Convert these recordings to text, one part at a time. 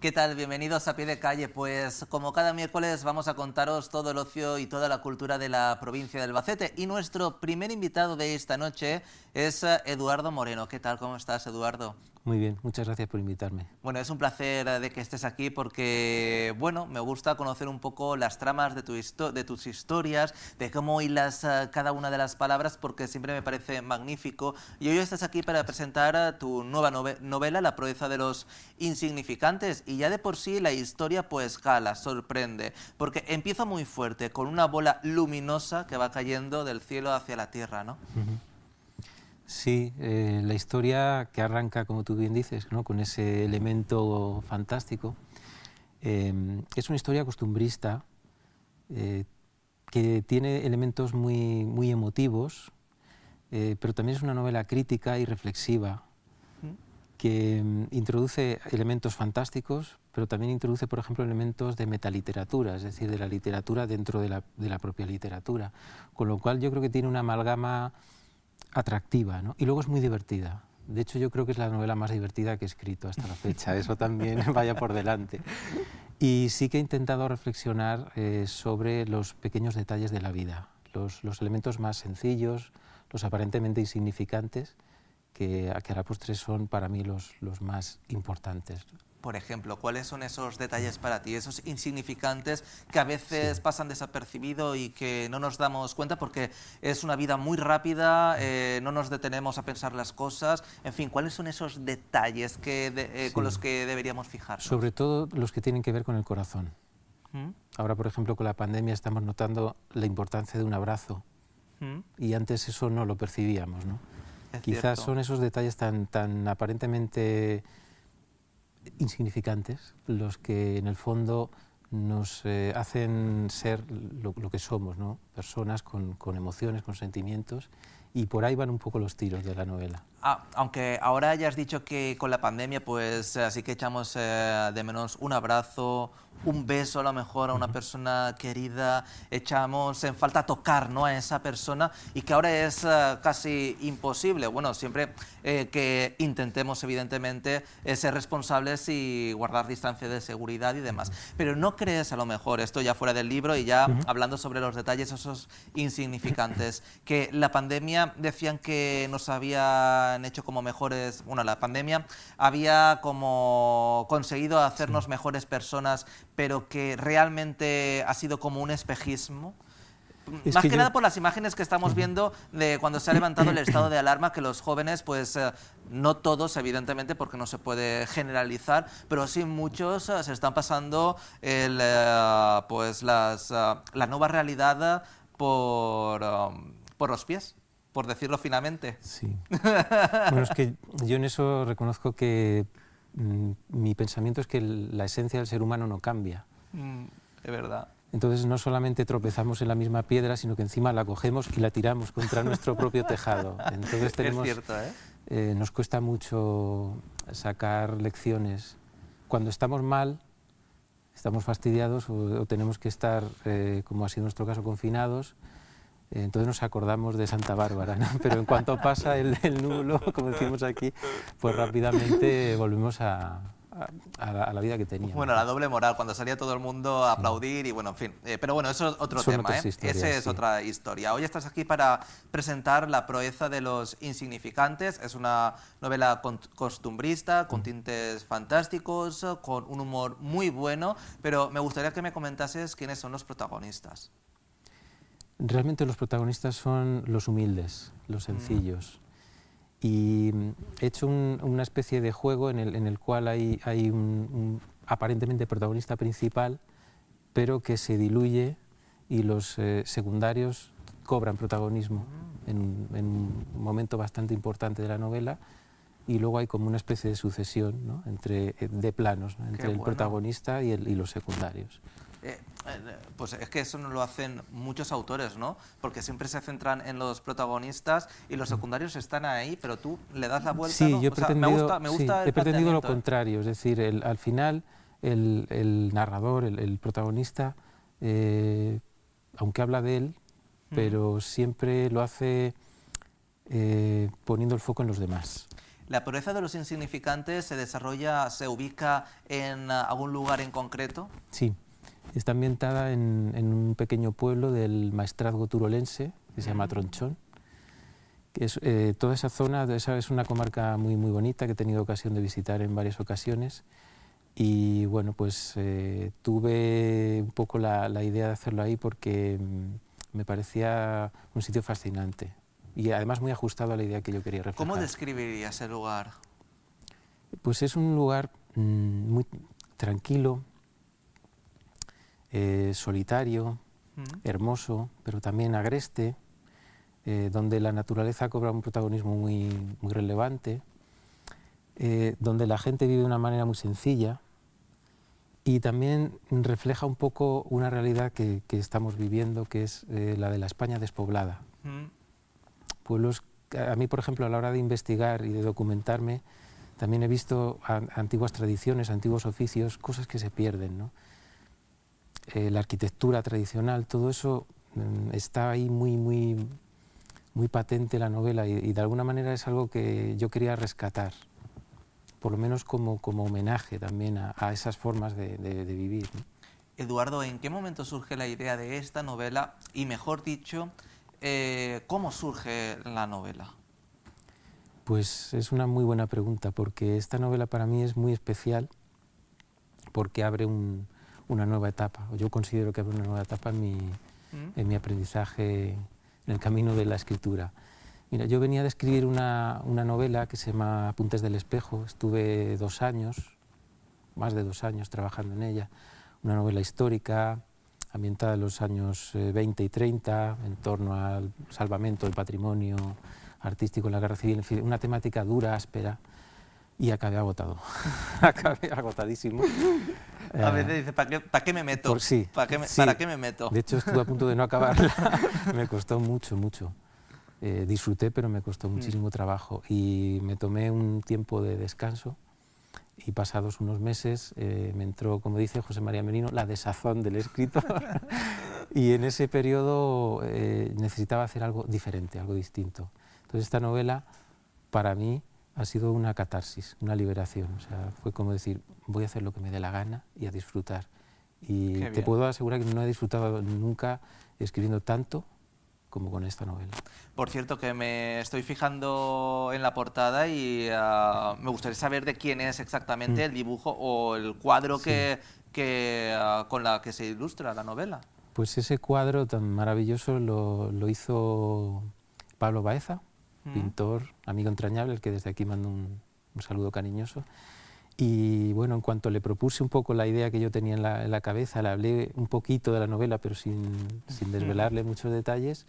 ¿Qué tal? Bienvenidos a pie de calle. Pues como cada miércoles vamos a contaros todo el ocio y toda la cultura de la provincia de Albacete. Y nuestro primer invitado de esta noche es eh, Eduardo Moreno. ¿Qué tal? ¿Cómo estás, Eduardo? Muy bien, muchas gracias por invitarme. Bueno, es un placer de que estés aquí porque, bueno, me gusta conocer un poco las tramas de, tus historias, de cómo hilas eh, cada una de las palabras, porque siempre me parece magnífico. Y hoy estás aquí para presentar eh, tu nueva novela, La proeza de los insignificantes. Y ya de por sí la historia pues cala, sorprende, porque empieza muy fuerte, con una bola luminosa que va cayendo del cielo hacia la tierra, ¿no? Sí, eh, la historia que arranca, como tú bien dices, ¿no? con ese elemento fantástico, em, es una historia costumbrista eh, que tiene elementos muy, muy emotivos, eh, pero también es una novela crítica y reflexiva mm. que em, introduce elementos fantásticos, pero también introduce, por ejemplo, elementos de metaliteratura, es decir, de la literatura dentro de la, de la propia literatura, con lo cual yo creo que tiene una amalgama atractiva ¿no? y luego es muy divertida. De hecho, yo creo que es la novela más divertida que he escrito hasta la fecha, eso también vaya por delante. Y sí que he intentado reflexionar eh, sobre los pequeños detalles de la vida, los, los, elementos más sencillos, los aparentemente insignificantes, que a, que la postre son para mí los, los más importantes por ejemplo? ¿Cuáles son esos detalles para ti, esos insignificantes que a veces pasan desapercibidos y que no nos damos cuenta porque es una vida muy rápida, eh, no nos detenemos a pensar las cosas? En fin, ¿cuáles son esos detalles que eh, con los que deberíamos fijarnos? Sobre todo los que tienen que ver con el corazón. ¿Mm? Ahora, por ejemplo, con la pandemia estamos notando la importancia de un abrazo ¿Mm? y antes eso no lo percibíamos, ¿no? Quizás son esos detalles tan, tan aparentemente insignificantes los que en el fondo nos eh, hacen ser lo, que somos, ¿no? personas con, con, emociones, con sentimientos y por ahí van un poco los tiros de la novela. Ah, aunque ahora ya has dicho que con la pandemia, pues eh, así que echamos eh, de menos un abrazo, un beso a lo mejor a una persona querida, echamos en falta tocar ¿no? a esa persona y que ahora es eh, casi imposible. Bueno, siempre que intentemos evidentemente ser responsables y guardar distancia de seguridad y demás. Pero no crees a lo mejor, esto ya fuera del libro y ya hablando sobre los detalles esos insignificantes, que la pandemia decían que nos habían hecho como mejores, bueno, la pandemia había como conseguido hacernos mejores personas, pero que realmente ha sido como un espejismo. más que, nada por las imágenes que estamos viendo de cuando se ha levantado el estado de alarma, que los jóvenes, pues eh, no todos, evidentemente, porque no se puede generalizar, pero sí muchos eh, se están pasando el, eh, pues las, la nueva realidad por, um, por los pies por decirlo finamente. Sí. Bueno, es que yo en eso reconozco que mm, mi pensamiento es que la esencia del ser humano no cambia. Mm, es verdad. Entonces no solamente tropezamos en la misma piedra, sino que encima la cogemos y la tiramos contra nuestro propio tejado. Entonces es cierto, ¿eh? ¿eh? nos cuesta mucho sacar lecciones. Cuando estamos mal, estamos fastidiados o, tenemos que estar, eh, como ha sido nuestro caso, confinados, entonces nos acordamos de Santa Bárbara, pero en cuanto pasa el, nulo, como decimos aquí, pues rápidamente volvemos a, la, vida que teníamos. Bueno, la doble moral, cuando salía todo el mundo a aplaudir y bueno, en fin. Eh, pero bueno, eso es otro tema, ¿eh? Esa es otra historia. Hoy estás aquí para presentar La proeza de los insignificantes. Es una novela costumbrista, con mm. tintes fantásticos, con un humor muy bueno, pero me gustaría que me comentases quiénes son los protagonistas realmente los protagonistas son los humildes, los mm. sencillos. Y mm, he hecho una especie de juego en el, cual hay, un, aparentemente protagonista principal, pero que se diluye y los eh, secundarios cobran protagonismo en, un momento bastante importante de la novela. Y luego hay como una especie de sucesión eh, de planos entre el protagonista y los secundarios. Eh, eh, pues es que eso no lo hacen muchos autores, ¿no? Porque siempre se centran en los protagonistas y los secundarios están ahí, pero tú le das la vuelta. Sí, yo he pretendido, he pretendido lo ¿eh? contrario, es decir, al final el, narrador, el, protagonista, aunque habla de él, pero siempre lo hace poniendo el foco en los demás. ¿La pureza de los insignificantes se desarrolla, se ubica en algún lugar en concreto? Sí. Está ambientada en, un pequeño pueblo del maestrazgo turolense, que se llama Tronchón. Es, eh, toda esa zona esa es una comarca muy, muy bonita que he tenido ocasión de visitar en varias ocasiones. Y bueno, pues eh, tuve un poco la, idea de hacerlo ahí porque mm, me parecía un sitio fascinante y además muy ajustado a la idea que yo quería reflejar. ¿Cómo describirías el lugar? Pues es un lugar mm, muy tranquilo, eh, solitario, mm. hermoso, pero también agreste, eh, donde la naturaleza cobra un protagonismo muy, relevante, eh, donde la gente vive de una manera muy sencilla y también refleja un poco una realidad que, estamos viviendo, que es la de la España despoblada. Mm. a mí, por ejemplo, a la hora de investigar y de documentarme, también he visto antiguas tradiciones, antiguos oficios, cosas que se pierden. ¿no? Eh, la arquitectura tradicional, todo eso mm, está ahí muy, muy, muy patente la novela y, de alguna manera es algo que yo quería rescatar, por lo menos como, como homenaje también a, esas formas de, vivir. Eduardo, ¿en qué momento surge la idea de esta novela? Y mejor dicho, eh, ¿cómo surge la novela? Pues es una muy buena pregunta, porque esta novela para mí es muy especial, porque abre un, una nueva etapa, o yo considero que habrá una nueva etapa en mi, mm. en mi aprendizaje, en el camino de la escritura. Mira, yo venía de escribir una, una, novela que se llama Apuntes del Espejo. Estuve dos años, más de dos años, trabajando en ella. Una novela histórica, ambientada en los años 20 eh, y 30, en torno al salvamento del patrimonio artístico en la guerra civil. una temática dura, áspera y acabé agotado, acabé agotadísimo. A veces eh, dice ¿para qué, qué, me meto? Por, sí, ¿Para, qué me, ¿Para qué me meto? De hecho, estuve a punto de no acabarla, me costó mucho, mucho. Eh, disfruté, pero me costó mm. muchísimo trabajo y me tomé un tiempo de descanso y pasados unos meses eh, me entró, como dice José María Merino, la desazón del escritor y en ese periodo necesitaba hacer algo diferente, algo distinto. Entonces esta novela para mí ha sido una catarsis, una liberación. O sea, fue como decir, voy a hacer lo que me dé la gana y a disfrutar. Y te puedo asegurar que no he disfrutado nunca escribiendo tanto como con esta novela. Por cierto, que me estoy fijando en la portada y ah, me gustaría saber de quién es exactamente mm. el dibujo o el cuadro que, ah, con la que se ilustra la novela. Pues ese cuadro tan maravilloso lo hizo Pablo Baeza, pintor, amigo entrañable, el que desde aquí mando un, saludo cariñoso. Y bueno, en cuanto le propuse un poco la idea que yo tenía en la, cabeza, le hablé un poquito de la novela, pero sin, desvelarle muchos detalles,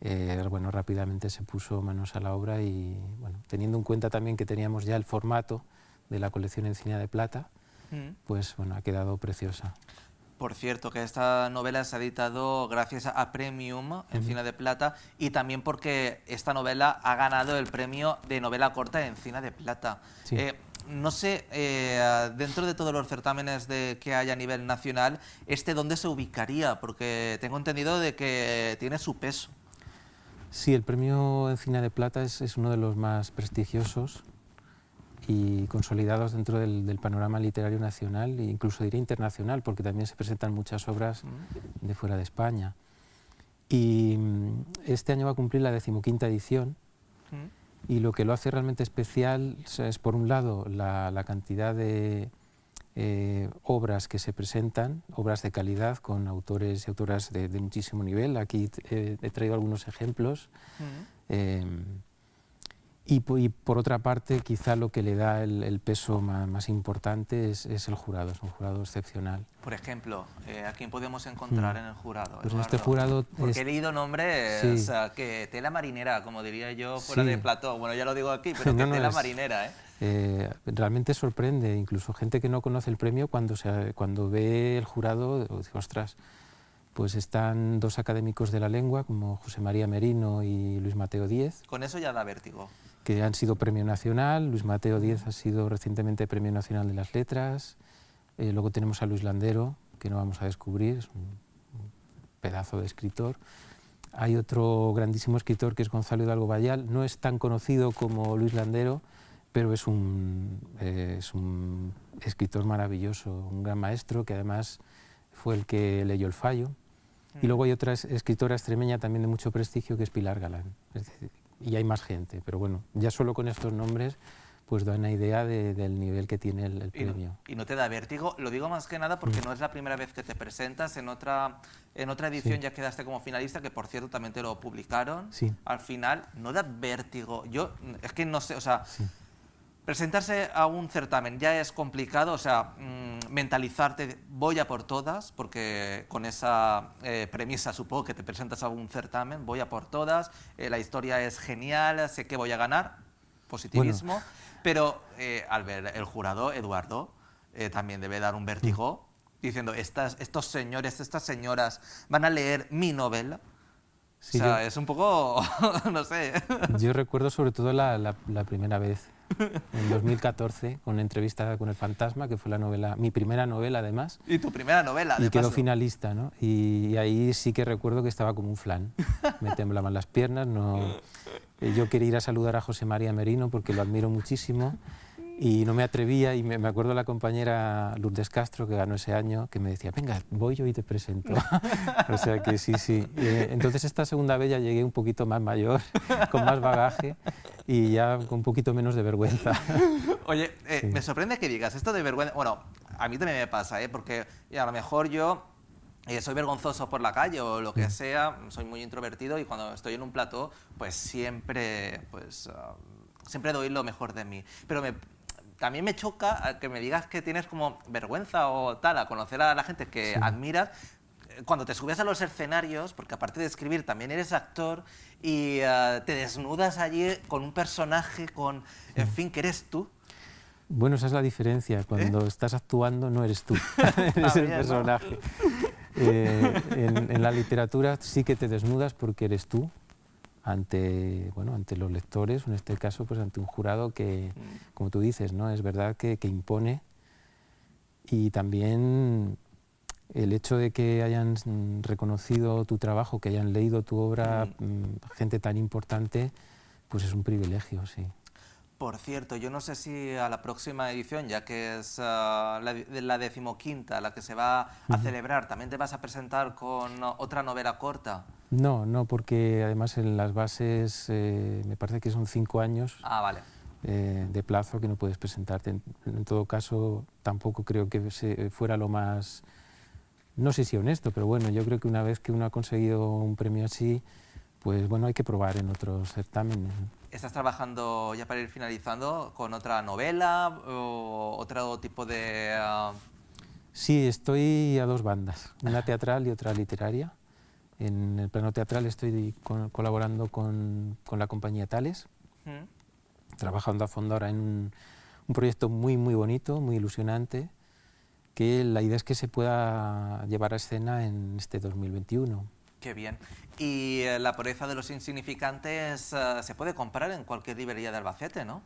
eh, bueno, rápidamente se puso manos a la obra y, bueno, teniendo en cuenta también que teníamos ya el formato de la colección Encina de Plata, pues, bueno, ha quedado preciosa. Por cierto, que esta novela se ha editado gracias a Premium Encina de Plata y también porque esta novela ha ganado el premio de novela corta en Cina de Plata. Eh, no sé, eh, dentro de todos los certámenes de, que hay a nivel nacional, ¿este dónde se ubicaría? Porque tengo entendido de que tiene su peso. Sí, el premio Encina de Plata es uno de los más prestigiosos y consolidados dentro del, panorama literario nacional e incluso diría internacional, porque también se presentan muchas obras mm. de fuera de España. Y mm, este año va a cumplir la decimoquinta edición mm. y lo que lo hace realmente especial es, por un lado, la, cantidad de eh, obras que se presentan, obras de calidad con autores y autoras de, muchísimo nivel. Aquí eh, he traído algunos ejemplos. Em, y, por otra parte, quizá lo que le da el, peso más, importante es, el jurado, es un jurado excepcional. Por ejemplo, eh, ¿a quién podemos encontrar mm. en el jurado? Pues este jurado Porque es... he leído nombres o sea, que tela marinera, como diría yo fuera de plató. Bueno, ya lo digo aquí, pero que tela marinera. ¿eh? ¿eh? realmente sorprende, incluso gente que no conoce el premio, cuando, se, cuando ve el jurado, dice, ostras, pues están dos académicos de la lengua, como José María Merino y Luis Mateo Díez. Con eso ya da vértigo que han sido premio nacional. Luis Mateo Díez ha sido recientemente premio nacional de las letras. Eh, luego tenemos a Luis Landero, que no vamos a descubrir, es un pedazo de escritor. Hay otro grandísimo escritor que es Gonzalo Hidalgo Bayal. No es tan conocido como Luis Landero, pero es un, eh, es un escritor maravilloso, un gran maestro que además fue el que leyó El Fallo. Y mm. luego hay otra escritora extremeña también de mucho prestigio que es Pilar Galán y hay más gente, pero bueno, ya solo con estos nombres pues da una idea del nivel que tiene el, premio. y no te da vértigo, lo digo más que nada porque mm. no es la primera vez que te presentas, en otra, en otra edición ya quedaste como finalista, que por cierto también te lo publicaron, al final no da vértigo, yo es que no sé, o sea... Presentarse a un certamen ya es complicado, o sea, mm, mentalizarte, voy a por todas, porque con esa eh, premisa supongo que te presentas a un certamen, voy a por todas, eh, la historia es genial, sé que voy a ganar, positivismo, pero eh, al ver el jurado, Eduardo, también debe dar un vértigo, diciendo, estos señores, estas señoras van a leer mi novela o sea, es un poco, no sé. Yo recuerdo sobre todo la, primera vez, en 2014, con una entrevista con El Fantasma, que fue la novela, mi primera novela además. Y tu primera novela, Y quedó finalista, ¿no? Y, y, ahí sí que recuerdo que estaba como un flan. Me temblaban las piernas, no... Eh, yo quería ir a saludar a José María Merino porque lo admiro muchísimo y no me atrevía y me, acuerdo la compañera Lourdes Castro que ganó ese año que me decía, venga, voy yo y te presento. o sea que sí, sí. Eh, entonces esta segunda vez ya llegué un poquito más mayor, con más bagaje y ya con un poquito menos de vergüenza. Oye, eh, me sorprende que digas esto de vergüenza. Bueno, a mí también me pasa, ¿eh? porque a lo mejor yo eh, soy vergonzoso por la calle o lo que mm. sea, soy muy introvertido y cuando estoy en un plató, pues siempre, pues, ah, siempre doy lo mejor de mí. Pero me, también me choca que me digas que tienes como vergüenza o tal a conocer a la gente que admiras. Eh, cuando te subes a los escenarios, porque aparte de escribir también eres actor y eh, te desnudas allí con un personaje, con, en fin, que eres tú. Bueno, esa es la diferencia. ¿Eh? Cuando estás actuando no eres tú, eres el personaje. en, la literatura sí que te desnudas porque eres tú, ante, bueno, ante los lectores, en este caso pues ante un jurado que, mm. como tú dices, ¿no? es verdad que, que impone y también el hecho de que hayan reconocido tu trabajo, que hayan leído tu obra, mm. Mm, gente tan importante, pues es un privilegio, sí. Por cierto, yo no sé si a la próxima edición, ya que es ah, la, decimoquinta, la que se va a celebrar, también te vas a presentar con otra novela corta. No, no, porque además en las bases eh, me parece que son cinco años ah, eh, de plazo que no puedes presentarte. En, todo caso, tampoco creo que fuera lo más, no sé si honesto, pero bueno, yo creo que una vez que uno ha conseguido un premio así, pues bueno, hay que probar en otros certámenes. ¿Estás trabajando, ya para ir finalizando, con otra novela o otro tipo de...? Ah? Sí, estoy a dos bandas, una teatral y otra literaria. En el plano teatral estoy colaborando con, la compañía Tales, trabajando a fondo ahora en un, proyecto muy, muy bonito, muy ilusionante, que la idea es que se pueda llevar a escena en este 2021. Qué bien. Y eh, la pureza de los insignificantes eh, se puede comprar en cualquier librería de Albacete, ¿no?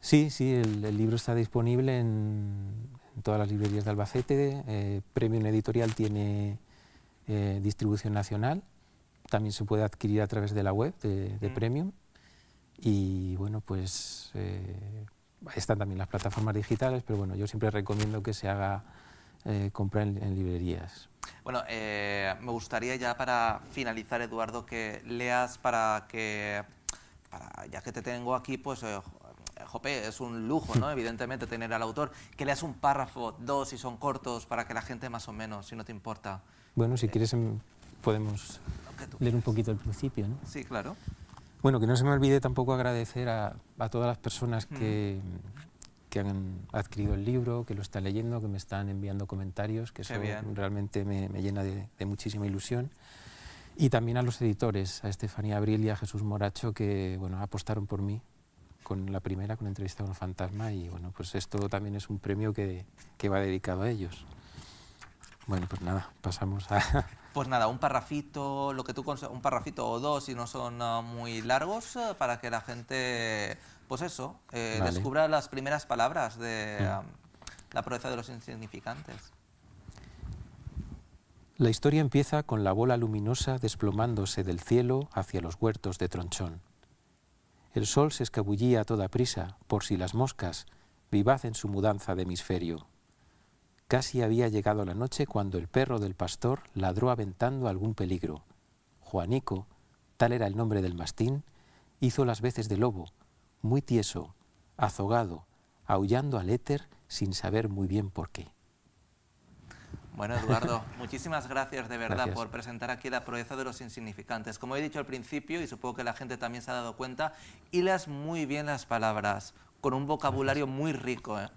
Sí, sí, el, libro está disponible en, todas las librerías de Albacete. Eh, Premium Editorial tiene eh, distribución nacional. También se puede adquirir a través de la web de, Premium. Y bueno, pues eh, están también las plataformas digitales, pero bueno, yo siempre recomiendo que se haga eh, compra en, librerías. Bueno, me gustaría ya para finalizar, Eduardo, que leas para que, ya que te tengo aquí, pues, eh, es un lujo, ¿no? Evidentemente, tener al autor, que leas un párrafo, dos, si son cortos, para que la gente más o menos, si no te importa, bueno, si quieres em, podemos leer un poquito el principio, ¿no? Sí, claro. Bueno, que no se me olvide tampoco agradecer a, todas las personas mm. que, han adquirido el libro, que lo están leyendo, que me están enviando comentarios, que eso realmente me, llena de, muchísima ilusión. Y también a los editores, a Estefanía Abril y a Jesús Moracho, que bueno, apostaron por mí con la primera, con entrevista con el fantasma, y bueno, pues esto también es un premio que va dedicado a ellos. Bueno, pues nada, pasamos a... Pues nada, un parrafito, lo que tú un parrafito o dos si no son ah, muy largos eh, para que la gente, pues eso, eh, descubra las primeras palabras de ah, la proeza de los insignificantes. La historia empieza con la bola luminosa desplomándose del cielo hacia los huertos de Tronchón. El sol se escabullía a toda prisa, por si las moscas, vivaz en su mudanza de hemisferio. Casi había llegado la noche cuando el perro del pastor ladró aventando algún peligro. Juanico, tal era el nombre del mastín, hizo las veces de lobo, muy tieso, azogado, aullando al éter sin saber muy bien por qué. Bueno, Eduardo, muchísimas gracias de verdad por presentar aquí la proeza de los insignificantes. Como he dicho al principio, y supongo que la gente también se ha dado cuenta, hilas muy bien las palabras, con un vocabulario muy rico. ¿eh?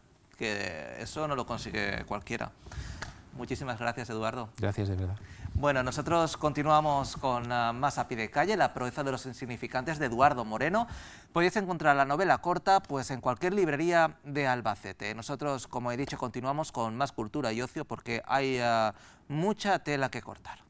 que eso no lo consigue cualquiera. Muchísimas gracias, Eduardo. Gracias, de verdad. Bueno, nosotros continuamos con ah, Más a pie de calle, la proeza de los insignificantes de Eduardo Moreno. Podéis encontrar la novela corta pues, en cualquier librería de Albacete. Nosotros, como he dicho, continuamos con más cultura y ocio porque hay ah, mucha tela que cortar.